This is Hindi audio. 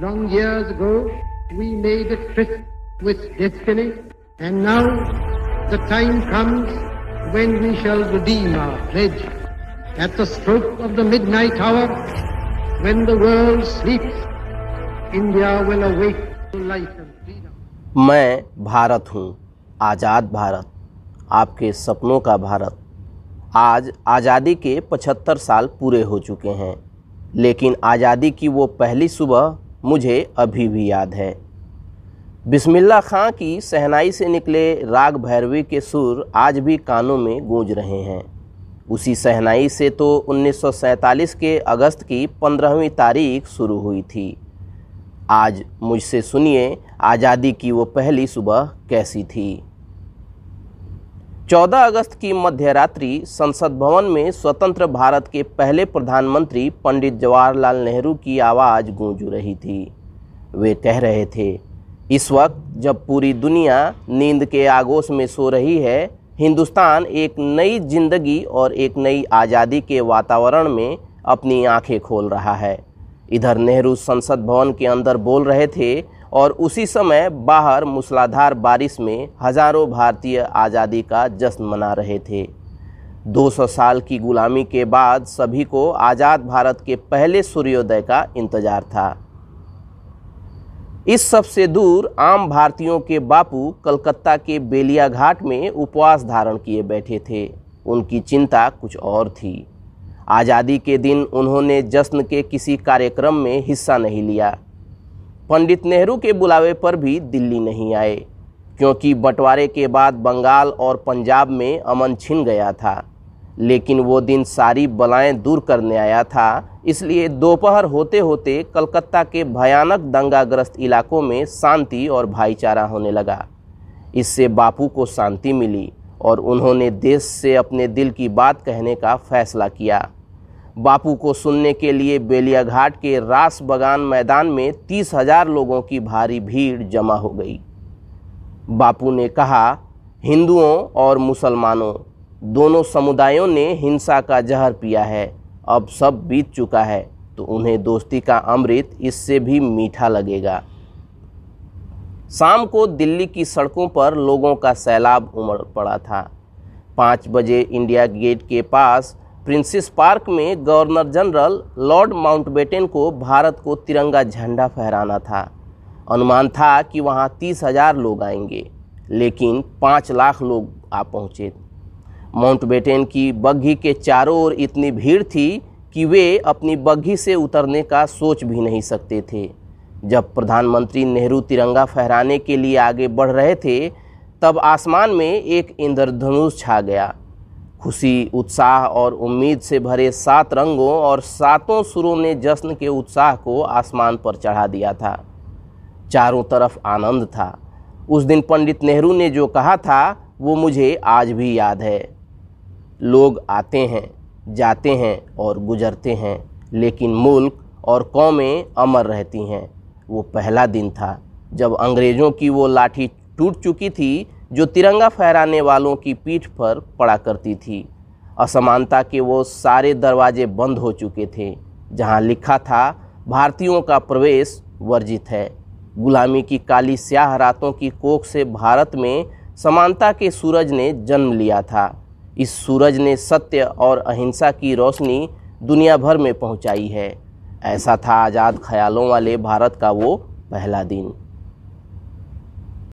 Long years ago, we made a tryst with destiny, and now the time comes when we shall redeem our pledge. At the stroke of the midnight hour, when the world sleeps, India will awake to life and freedom. मैं भारत हूँ आज़ाद भारत आपके सपनों का भारत आज आज़ादी के 75 साल पूरे हो चुके हैं लेकिन आज़ादी की वो पहली सुबह मुझे अभी भी याद है बिस्मिल्ला खां की सहनाई से निकले राग भैरवी के सुर आज भी कानों में गूंज रहे हैं उसी सहनाई से तो 1947 के अगस्त की पंद्रहवीं तारीख शुरू हुई थी आज मुझसे सुनिए आज़ादी की वो पहली सुबह कैसी थी 14 अगस्त की मध्य रात्रि संसद भवन में स्वतंत्र भारत के पहले प्रधानमंत्री पंडित जवाहरलाल नेहरू की आवाज़ गूंज रही थी वे कह रहे थे इस वक्त जब पूरी दुनिया नींद के आगोश में सो रही है हिंदुस्तान एक नई जिंदगी और एक नई आज़ादी के वातावरण में अपनी आंखें खोल रहा है इधर नेहरू संसद भवन के अंदर बोल रहे थे और उसी समय बाहर मूसलाधार बारिश में हज़ारों भारतीय आज़ादी का जश्न मना रहे थे 200 साल की गुलामी के बाद सभी को आज़ाद भारत के पहले सूर्योदय का इंतज़ार था इस सबसे दूर आम भारतीयों के बापू कलकत्ता के बेलिया घाट में उपवास धारण किए बैठे थे उनकी चिंता कुछ और थी आज़ादी के दिन उन्होंने जश्न के किसी कार्यक्रम में हिस्सा नहीं लिया पंडित नेहरू के बुलावे पर भी दिल्ली नहीं आए क्योंकि बंटवारे के बाद बंगाल और पंजाब में अमन छिन गया था लेकिन वो दिन सारी बलाएं दूर करने आया था इसलिए दोपहर होते होते कलकत्ता के भयानक दंगाग्रस्त इलाकों में शांति और भाईचारा होने लगा इससे बापू को शांति मिली और उन्होंने देश से अपने दिल की बात कहने का फैसला किया बापू को सुनने के लिए बेलियाघाट के रास बगान मैदान में तीस हजार लोगों की भारी भीड़ जमा हो गई बापू ने कहा हिंदुओं और मुसलमानों दोनों समुदायों ने हिंसा का जहर पिया है अब सब बीत चुका है तो उन्हें दोस्ती का अमृत इससे भी मीठा लगेगा शाम को दिल्ली की सड़कों पर लोगों का सैलाब उमड़ पड़ा था पाँच बजे इंडिया गेट के पास प्रिंसेस पार्क में गवर्नर जनरल लॉर्ड माउंटबेटन को भारत को तिरंगा झंडा फहराना था अनुमान था कि वहाँ तीस हजार लोग आएंगे लेकिन पाँच लाख लोग आ पहुँचे माउंटबेटन की बग्घी के चारों ओर इतनी भीड़ थी कि वे अपनी बग्घी से उतरने का सोच भी नहीं सकते थे जब प्रधानमंत्री नेहरू तिरंगा फहराने के लिए आगे बढ़ रहे थे तब आसमान में एक इंद्रधनुष छा गया खुशी उत्साह और उम्मीद से भरे सात रंगों और सातों सुरों ने जश्न के उत्साह को आसमान पर चढ़ा दिया था चारों तरफ आनंद था उस दिन पंडित नेहरू ने जो कहा था वो मुझे आज भी याद है लोग आते हैं जाते हैं और गुजरते हैं लेकिन मुल्क और कौमें अमर रहती हैं वो पहला दिन था जब अंग्रेज़ों की वो लाठी टूट चुकी थी जो तिरंगा फहराने वालों की पीठ पर पड़ा करती थी असमानता के वो सारे दरवाजे बंद हो चुके थे जहाँ लिखा था भारतीयों का प्रवेश वर्जित है गुलामी की काली स्याह रातों की कोख से भारत में समानता के सूरज ने जन्म लिया था इस सूरज ने सत्य और अहिंसा की रोशनी दुनिया भर में पहुंचाई है ऐसा था आज़ाद ख्यालों वाले भारत का वो पहला दिन